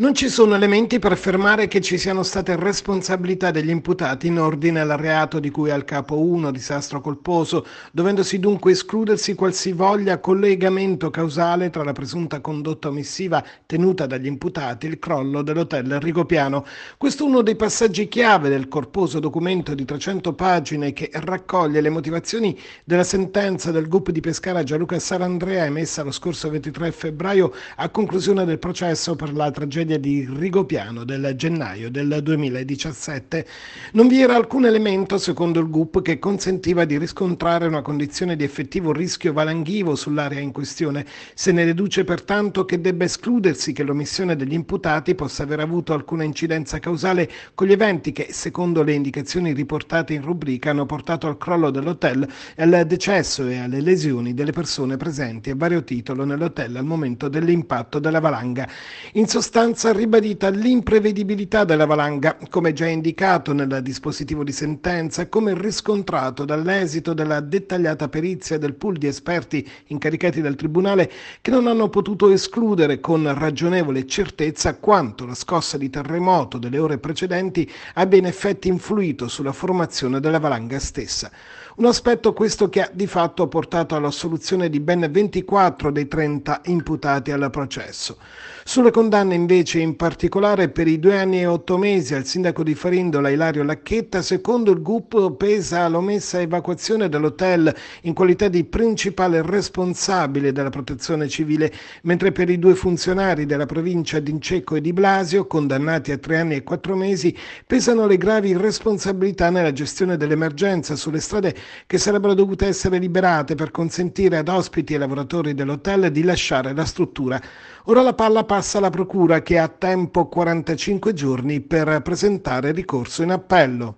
Non ci sono elementi per affermare che ci siano state responsabilità degli imputati in ordine al reato di cui al capo 1, disastro colposo, dovendosi dunque escludersi qualsivoglia collegamento causale tra la presunta condotta omissiva tenuta dagli imputati e il crollo dell'hotel Rigopiano. Questo è uno dei passaggi chiave del corposo documento di 300 pagine che raccoglie le motivazioni della sentenza del GUP di Pescara Gianluca Sarandrea emessa lo scorso 23 febbraio a conclusione del processo per la tragedia tragedia di Rigopiano del gennaio del 2017, non vi era alcun elemento, secondo il GUP, che consentiva di riscontrare una condizione di effettivo rischio valanghivo sull'area in questione. Se ne deduce pertanto che debba escludersi che l'omissione degli imputati possa aver avuto alcuna incidenza causale con gli eventi che, secondo le indicazioni riportate in rubrica, hanno portato al crollo dell'hotel e al decesso e alle lesioni delle persone presenti a vario titolo nell'hotel al momento dell'impatto della valanga. In sostanza, maggioranza ha l'imprevedibilità della valanga, come già indicato nel dispositivo di sentenza e come riscontrato dall'esito della dettagliata perizia del pool di esperti incaricati dal Tribunale che non hanno potuto escludere con ragionevole certezza quanto la scossa di terremoto delle ore precedenti abbia in effetti influito sulla formazione della valanga stessa. Un aspetto questo che ha di fatto portato alla soluzione di ben 24 dei 30 imputati al processo. Sulle condanne invece invece in particolare per i due anni e otto mesi al sindaco di Farindola Ilario Lacchetta, secondo il GUP pesa l'omessa evacuazione dall'hotel in qualità di principale responsabile della protezione civile, mentre per i due funzionari della provincia di Incecco e di Blasio, condannati a tre anni e quattro mesi, pesano le gravi responsabilità nella gestione dell'emergenza sulle strade che sarebbero dovute essere liberate per consentire ad ospiti e lavoratori dell'hotel di lasciare la struttura. Ora la palla passa alla Procura che ha tempo 45 giorni per presentare ricorso in appello.